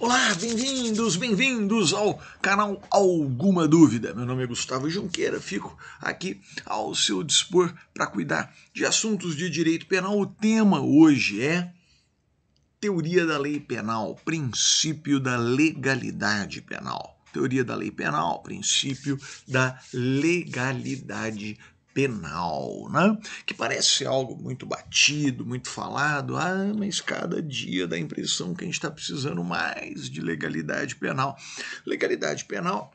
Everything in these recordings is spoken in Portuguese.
Olá, bem-vindos, bem-vindos ao canal Alguma Dúvida. Meu nome é Gustavo Junqueira, fico aqui ao seu dispor para cuidar de assuntos de direito penal. O tema hoje é Teoria da Lei Penal, Princípio da Legalidade Penal. Teoria da Lei Penal, Princípio da Legalidade penal, né? que parece algo muito batido, muito falado, ah, mas cada dia dá a impressão que a gente está precisando mais de legalidade penal. Legalidade penal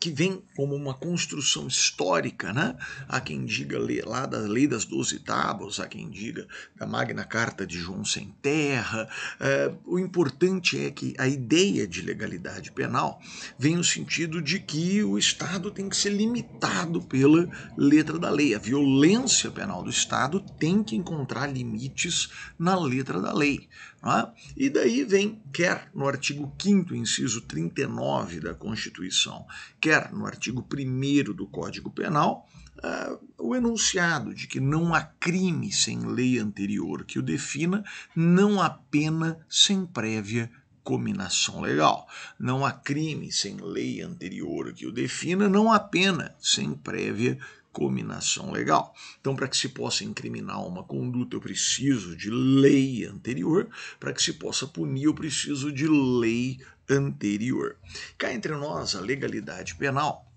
que vem como uma construção histórica, né? Há quem diga lá da Lei das Doze Tábuas, há quem diga da Magna Carta de João Sem Terra. É, o importante é que a ideia de legalidade penal vem no sentido de que o Estado tem que ser limitado pela letra da lei. A violência penal do Estado tem que encontrar limites na letra da lei. É? E daí vem, quer no artigo 5 inciso 39 da Constituição, requer, no artigo 1 do Código Penal, uh, o enunciado de que não há crime sem lei anterior que o defina, não há pena sem prévia cominação legal. Não há crime sem lei anterior que o defina, não há pena sem prévia combinação legal. Então, para que se possa incriminar uma conduta, eu preciso de lei anterior. Para que se possa punir, eu preciso de lei anterior. Cá entre nós, a legalidade penal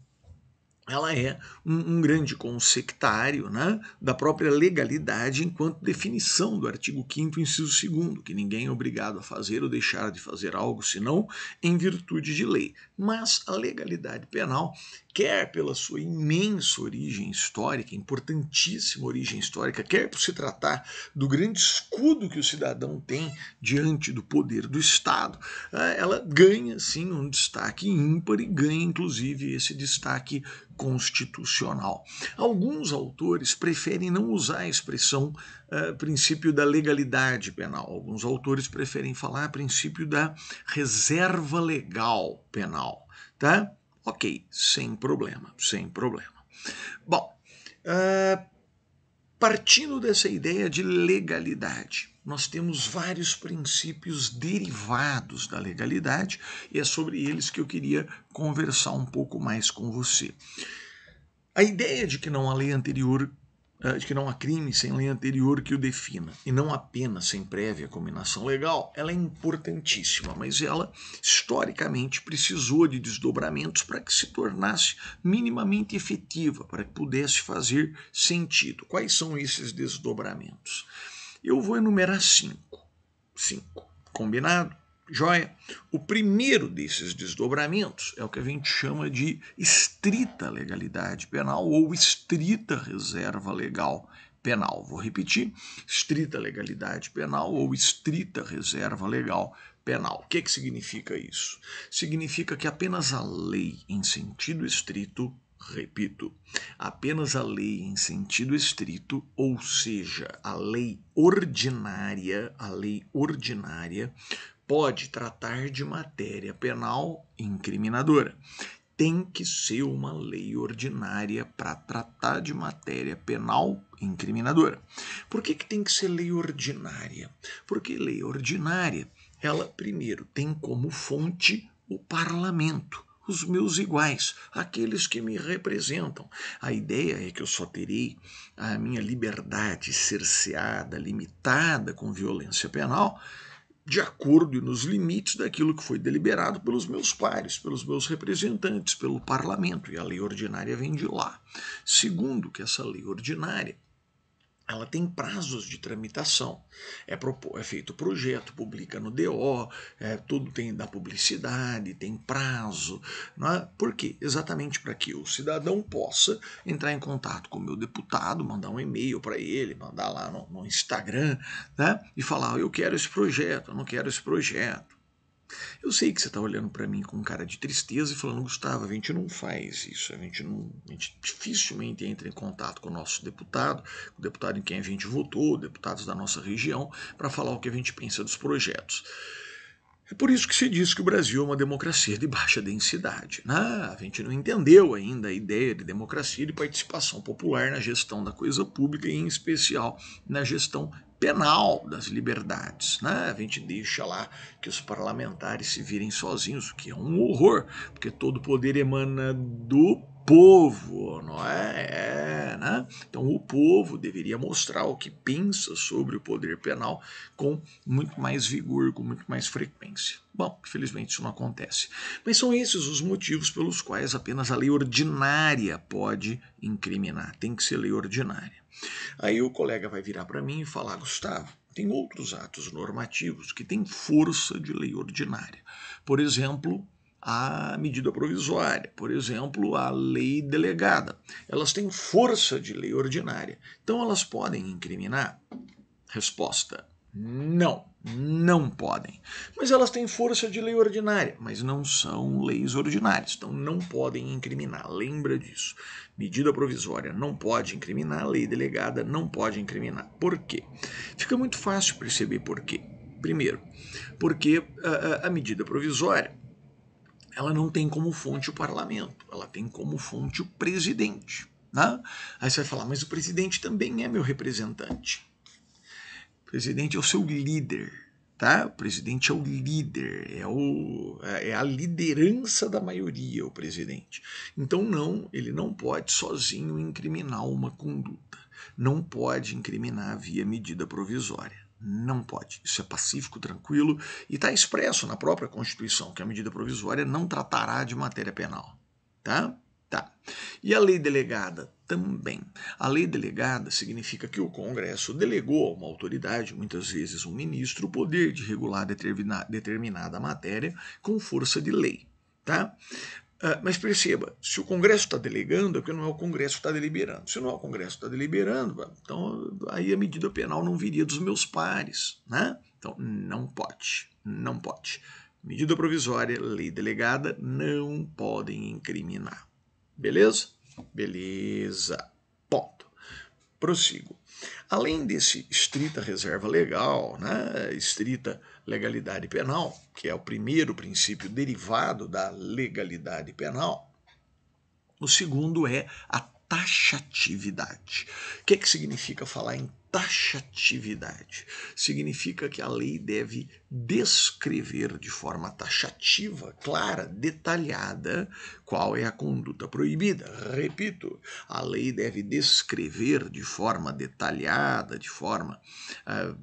ela é um, um, grande consectário né, da própria legalidade enquanto definição do artigo 5 inciso 2 que ninguém é obrigado a fazer ou deixar de fazer algo senão em virtude de lei. Mas a legalidade penal, quer pela sua imensa origem histórica, importantíssima origem histórica, quer por se tratar do grande escudo que o cidadão tem diante do poder do Estado, ah, ela ganha sim um destaque ímpar e ganha inclusive esse destaque constitucional. Alguns autores preferem não usar a expressão eh, princípio da legalidade penal. Alguns autores preferem falar princípio da reserva legal penal, tá? Ok, sem problema, sem problema. Bom, uh, partindo dessa ideia de legalidade, nós temos vários princípios derivados da legalidade e é sobre eles que eu queria conversar um pouco mais com você. A ideia de que não há lei anterior ah, de que não há crime sem lei anterior que o defina, e não apenas sem prévia combinação legal, ela é importantíssima, mas ela historicamente precisou de desdobramentos para que se tornasse minimamente efetiva, para que pudesse fazer sentido. Quais são esses desdobramentos? Eu vou enumerar cinco. Cinco. Combinado? Joia? O primeiro desses desdobramentos é o que a gente chama de estrita legalidade penal ou estrita reserva legal penal. Vou repetir: estrita legalidade penal ou estrita reserva legal penal. O que, que significa isso? Significa que apenas a lei em sentido estrito, repito, apenas a lei em sentido estrito, ou seja, a lei ordinária, a lei ordinária pode tratar de matéria penal incriminadora. Tem que ser uma lei ordinária para tratar de matéria penal incriminadora. Por que, que tem que ser lei ordinária? Porque lei ordinária, ela primeiro tem como fonte o parlamento os meus iguais, aqueles que me representam. A ideia é que eu só terei a minha liberdade cerceada, limitada com violência penal, de acordo e nos limites daquilo que foi deliberado pelos meus pares, pelos meus representantes, pelo parlamento, e a lei ordinária vem de lá. Segundo, que essa lei ordinária ela tem prazos de tramitação. É, é, feito projeto, publica no DO, é, tudo tem da publicidade, tem prazo. Não é? Por quê? Exatamente para que o cidadão possa entrar em contato com o meu deputado, mandar um e-mail para ele, mandar lá no, no Instagram né? e falar: eu quero esse projeto, eu não quero esse projeto. Eu sei que você está olhando para mim com cara de tristeza e falando, Gustavo, a gente não faz isso, a gente, não, a gente dificilmente entra em contato com o nosso deputado, o deputado em quem a gente votou, deputados da nossa região, para falar o que a gente pensa dos projetos. É por isso que se diz que o Brasil é uma democracia de baixa densidade. Ah, a gente não entendeu ainda a ideia de democracia e de participação popular na gestão da coisa pública e, em especial, na gestão penal das liberdades, né? A gente deixa lá que os parlamentares se virem sozinhos, o que é um horror, porque todo poder emana do povo, não é? é né? Então o povo deveria mostrar o que pensa sobre o poder penal com muito mais vigor, com muito mais frequência. Bom, infelizmente isso não acontece. Mas são esses os motivos pelos quais apenas a lei ordinária pode incriminar. Tem que ser lei ordinária. Aí o colega vai virar para mim e falar: Gustavo, tem outros atos normativos que têm força de lei ordinária. Por exemplo, a medida provisória, por exemplo, a lei delegada. Elas têm força de lei ordinária. Então elas podem incriminar? Resposta: não, não podem. Mas elas têm força de lei ordinária, mas não são leis ordinárias, então não podem incriminar. Lembra disso. Medida provisória não pode incriminar, lei delegada não pode incriminar. Por quê? Fica muito fácil perceber por quê. Primeiro, porque a, ah, ah, a medida provisória ela não tem como fonte o parlamento, ela tem como fonte o presidente. Né? Aí você vai falar, mas o presidente também é meu representante. O presidente é o seu líder, tá? O presidente é o líder, é, o, é, é a liderança da maioria, o presidente. Então, não, ele não pode sozinho incriminar uma conduta. Não pode incriminar via medida provisória. Não pode. Isso é pacífico, tranquilo e está expresso na própria Constituição que a medida provisória não tratará de matéria penal. Tá? Tá. E a lei delegada também. A lei delegada significa que o Congresso delegou a uma autoridade, muitas vezes um ministro, o poder de regular determinada matéria com força de lei. Tá? Ah, mas perceba, se o Congresso está delegando, é porque não é o Congresso que está deliberando. Se não é o Congresso que está deliberando, então aí a medida penal não viria dos meus pares. Né? Então não pode, não pode. Medida provisória, lei delegada, não podem incriminar. Beleza? Beleza. Ponto. Prossigo. Além desse estrita reserva legal, né, estrita legalidade penal, que é o primeiro princípio derivado da legalidade penal, o segundo é a taxatividade. O que, é que significa falar em taxatividade? Significa que a lei deve descrever de forma taxativa, clara, detalhada, qual é a conduta proibida. Repito, a lei deve descrever de forma detalhada, de forma uh,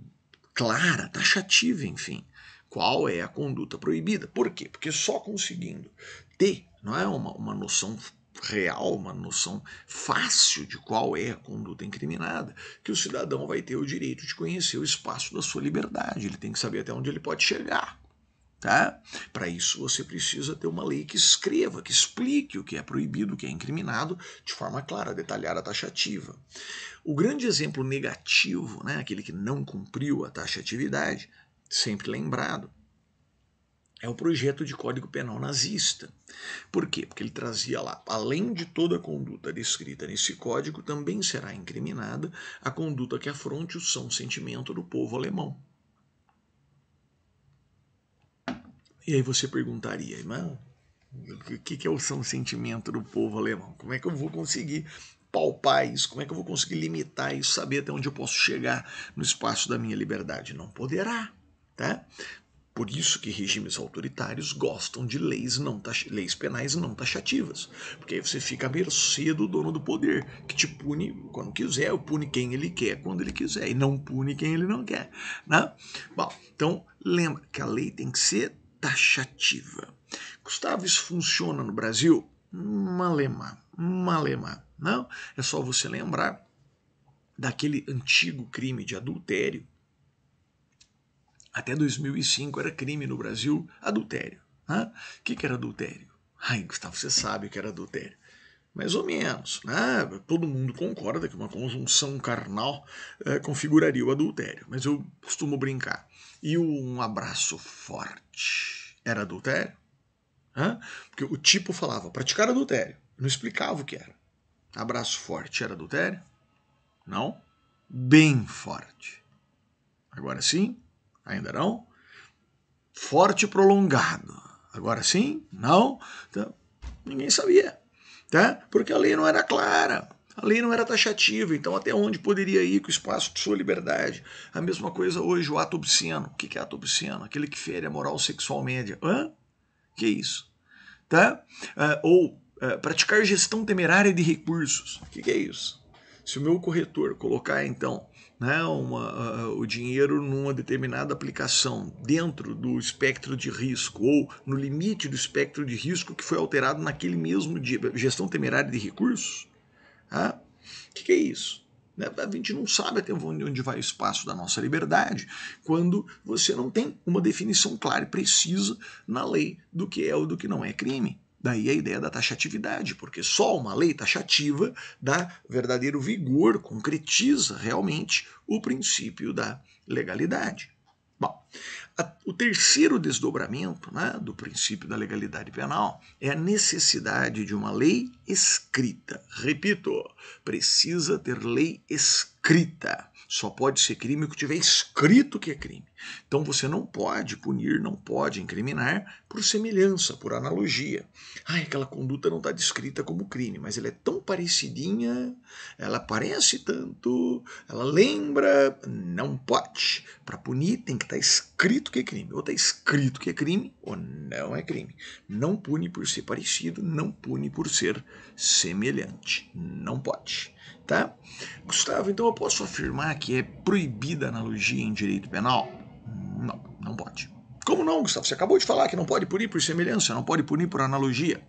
clara, taxativa, enfim. Qual é a conduta proibida? Por quê? Porque só conseguindo ter não é uma, uma noção real, uma noção fácil de qual é a conduta incriminada, que o cidadão vai ter o direito de conhecer o espaço da sua liberdade, ele tem que saber até onde ele pode chegar. Tá? Para isso você precisa ter uma lei que escreva, que explique o que é proibido, o que é incriminado, de forma clara, detalhada, taxativa. O grande exemplo negativo, né, aquele que não cumpriu a taxatividade, sempre lembrado, é um projeto de código penal nazista. Por quê? Porque ele trazia lá, além de toda a conduta descrita nesse código, também será incriminada a conduta que afronte o são sentimento do povo alemão. E aí você perguntaria, irmão, o que é o são sentimento do povo alemão? Como é que eu vou conseguir palpar isso? Como é que eu vou conseguir limitar isso, saber até onde eu posso chegar no espaço da minha liberdade? Não poderá, tá? Por isso que regimes autoritários gostam de leis, não leis penais não taxativas, porque aí você fica à mercê do dono do poder, que te pune quando quiser, pune quem ele quer quando ele quiser, e não pune quem ele não quer. Né? Bom, então lembra que a lei tem que ser taxativa. Gustavo, isso funciona no Brasil? Malema Malema Não, é só você lembrar daquele antigo crime de adultério até 2005 era crime no Brasil adultério. Né? O que, que era adultério? Ai, Gustavo, você sabe o que era adultério mais ou menos. Né? Todo mundo concorda que uma conjunção carnal é, configuraria o adultério, mas eu costumo brincar. E um abraço forte era adultério? Hã? Porque o tipo falava praticar adultério, não explicava o que era. Abraço forte era adultério? Não? Bem forte. Agora sim, Ainda não? Forte e prolongado. Agora sim? Não? Então, ninguém sabia. Tá? Porque a lei não era clara. A lei não era taxativa, então até onde poderia ir com o espaço de sua liberdade? A mesma coisa hoje, o ato obsceno. O que é ato obsceno? Aquele que fere a moral sexual média. Hã? Que isso? Tá? Uh, ou uh, praticar gestão temerária de recursos. O que é isso? Se o meu corretor colocar, então, né, uma, uh, o dinheiro numa determinada aplicação dentro do espectro de risco ou no limite do espectro de risco que foi alterado naquele mesmo dia, gestão temerária de recursos, o tá? ah, que, que é isso? Né, a gente não sabe até onde vai o espaço da nossa liberdade quando você não tem uma definição clara e precisa na lei do que é ou do que não é crime. Daí a ideia da taxatividade, porque só uma lei taxativa dá verdadeiro vigor, concretiza realmente o princípio da legalidade. Bom, a, o terceiro desdobramento né, do princípio da legalidade penal é a necessidade de uma lei escrita. Repito, precisa ter lei escrita. Só pode ser crime o que tiver escrito que é crime. Então você não pode punir, não pode incriminar por semelhança, por analogia. Ah, aquela conduta não está descrita como crime, mas ela é tão parecidinha, ela parece tanto, ela lembra, não pode. Para punir tem que estar tá escrito que é crime. Ou está escrito que é crime, ou não é crime. Não pune por ser parecido, não pune por ser semelhante. Não pode. Tá? Gustavo, então eu posso afirmar que é proibida a analogia em direito penal? Não, não pode. Como não, Gustavo? Você acabou de falar que não pode punir por semelhança, não pode punir por analogia.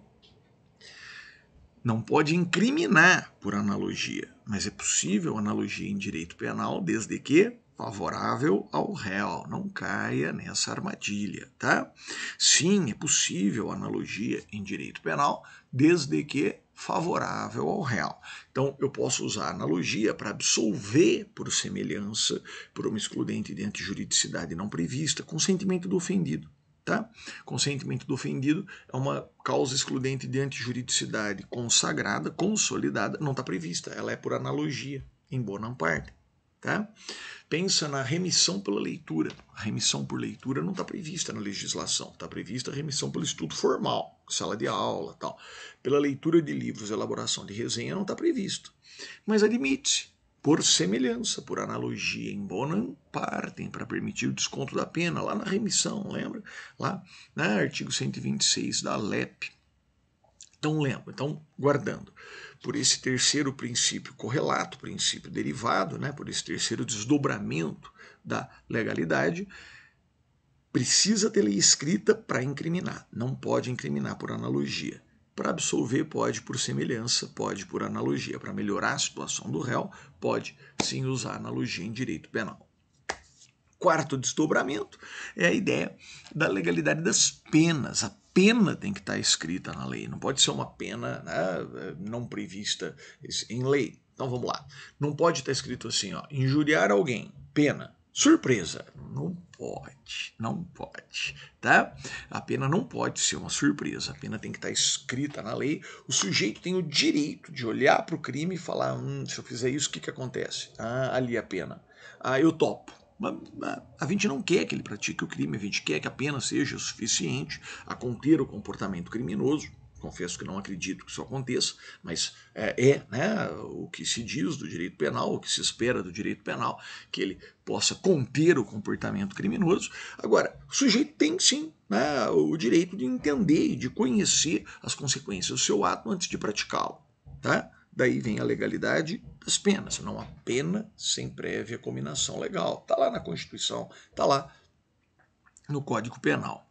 Não pode incriminar por analogia, mas é possível analogia em direito penal desde que favorável ao réu. Não caia nessa armadilha, tá? Sim, é possível analogia em direito penal, desde que favorável ao réu. Então, eu posso usar analogia para absolver por semelhança, por uma excludente de antijuridicidade não prevista, consentimento do ofendido. Tá? Consentimento do ofendido é uma causa excludente de antijuridicidade consagrada, consolidada, não está prevista, ela é por analogia, em boa parte. Tá? pensa na remissão pela leitura. A remissão por leitura não está prevista na legislação, está prevista a remissão pelo estudo formal, sala de aula tal. Pela leitura de livros, elaboração de resenha não está previsto. Mas admite, por semelhança, por analogia em Bonan, partem para permitir o desconto da pena lá na remissão, lembra? Lá, né, artigo 126 da LEP. Então lembra, então guardando por esse terceiro princípio correlato, princípio derivado, né, por esse terceiro desdobramento da legalidade, precisa ter lei escrita para incriminar, não pode incriminar por analogia. Para absolver, pode por semelhança, pode por analogia. Para melhorar a situação do réu, pode sim usar analogia em direito penal. Quarto desdobramento é a ideia da legalidade das penas. A pena tem que estar escrita na lei, não pode ser uma pena né, não prevista em lei. Então vamos lá. Não pode estar escrito assim, ó, injuriar alguém, pena. Surpresa, não pode, não pode, tá? A pena não pode ser uma surpresa, a pena tem que estar escrita na lei. O sujeito tem o direito de olhar para o crime e falar, hum, se eu fizer isso, o que, que acontece? Ah, ali a pena. Ah, eu topo a gente não quer que ele pratique o crime, a gente quer que a pena seja suficiente a conter o comportamento criminoso. Confesso que não acredito que isso aconteça, mas é, é né, o que se diz do direito penal, o que se espera do direito penal, que ele possa conter o comportamento criminoso. Agora, o sujeito tem sim né, o direito de entender e de conhecer as consequências do seu ato antes de praticá-lo. Tá? Daí vem a legalidade das penas, não há pena sem prévia combinação legal. Está lá na Constituição, está lá no Código Penal.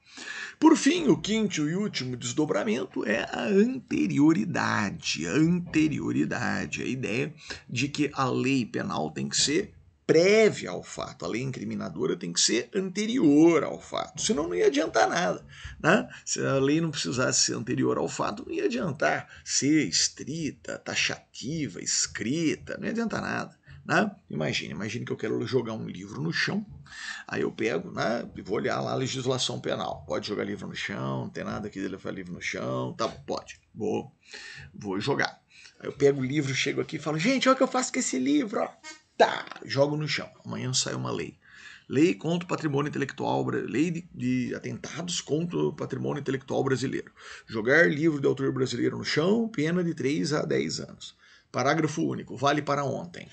Por fim, o quinto e último desdobramento é a anterioridade. A anterioridade, a ideia de que a lei penal tem que ser prévia ao fato. A lei incriminadora tem que ser anterior ao fato, senão não ia adiantar nada. Né? Se a lei não precisasse ser anterior ao fato, não ia adiantar ser estrita, taxativa, escrita, não ia adiantar nada. Né? Imagine, imagine que eu quero jogar um livro no chão, aí eu pego né, e vou olhar lá a legislação penal. Pode jogar livro no chão, não tem nada que ele faz livro no chão, tá bom, pode, vou, vou jogar. Aí eu pego o livro, chego aqui e falo, gente, olha o que eu faço com esse livro, ó tá, jogo no chão. Amanhã sai uma lei. Lei contra o patrimônio intelectual, lei de, de, atentados contra o patrimônio intelectual brasileiro. Jogar livro de autor brasileiro no chão, pena de 3 a 10 anos. Parágrafo único, vale para ontem.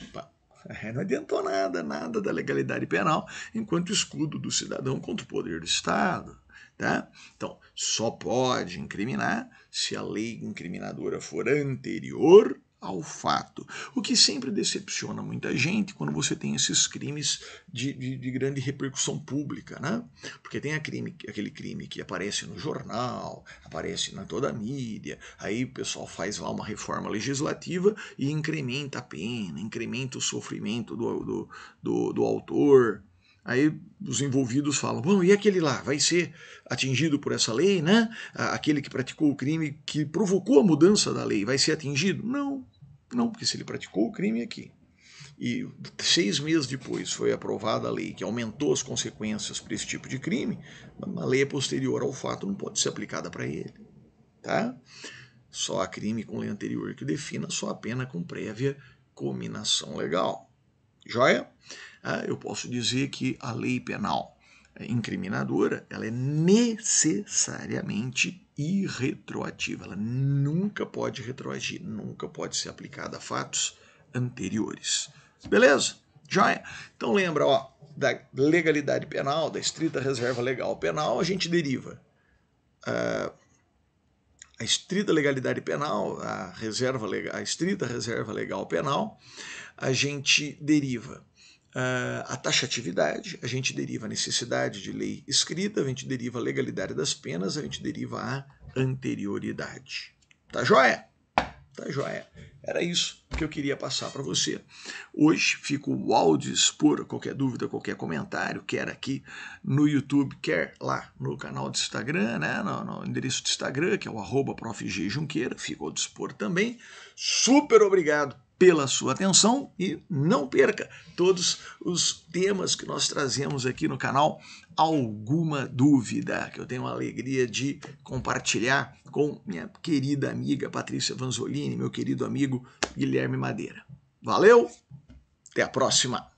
É, não adiantou nada, nada da legalidade penal, enquanto escudo do cidadão contra o poder do Estado. Tá? Então, só pode incriminar se a lei incriminadora for anterior ao fato. O que sempre decepciona muita gente quando você tem esses crimes de, de, de grande repercussão pública, né? Porque tem crime, aquele crime que aparece no jornal, aparece na toda a mídia, aí o pessoal faz lá uma reforma legislativa e incrementa a pena, incrementa o sofrimento do, do, do, do autor. Aí os envolvidos falam: bom, e aquele lá? Vai ser atingido por essa lei, né? Aquele que praticou o crime que provocou a mudança da lei vai ser atingido? Não, não, porque se ele praticou o crime aqui e seis meses depois foi aprovada a lei que aumentou as consequências para esse tipo de crime, a lei é posterior ao fato não pode ser aplicada para ele. Tá? Só há crime com lei anterior que defina, só a pena com prévia cominação legal. Joia? Ah, eu posso dizer que a lei penal eh, incriminadora ela é necessariamente irretroativa. Ela nunca pode retroagir, nunca pode ser aplicada a fatos anteriores. Beleza? Joia? Então lembra, ó, da legalidade penal, da estrita reserva legal penal, a gente deriva uh, a estrita legalidade penal, a reserva a estrita reserva legal penal, a gente deriva Uh, a taxatividade, a gente deriva a necessidade de lei escrita, a gente deriva a legalidade das penas, a gente deriva a anterioridade. Tá joia? Tá joia. Era isso que eu queria passar para você. Hoje fico ao dispor, qualquer dúvida, qualquer comentário, quer aqui no YouTube, quer lá no canal do Instagram, né, no, no endereço do Instagram, que é o arroba Fico ao dispor também. Super obrigado pela sua atenção e não perca todos os temas que nós trazemos aqui no canal. Alguma dúvida que eu tenho a alegria de compartilhar com minha querida amiga Patrícia Vanzolini, meu querido amigo Guilherme Madeira. Valeu, até a próxima!